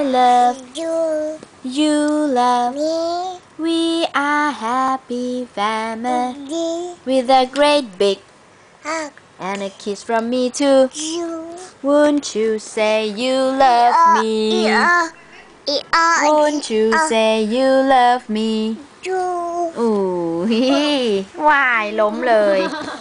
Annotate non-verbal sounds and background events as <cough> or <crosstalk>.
I love you. You love me. We are happy family with a great big hug and a kiss from me to you. Won't you say you love me? Won't you say you love me? <laughs> why? อุ้ยว่ายล้มเลย <laughs>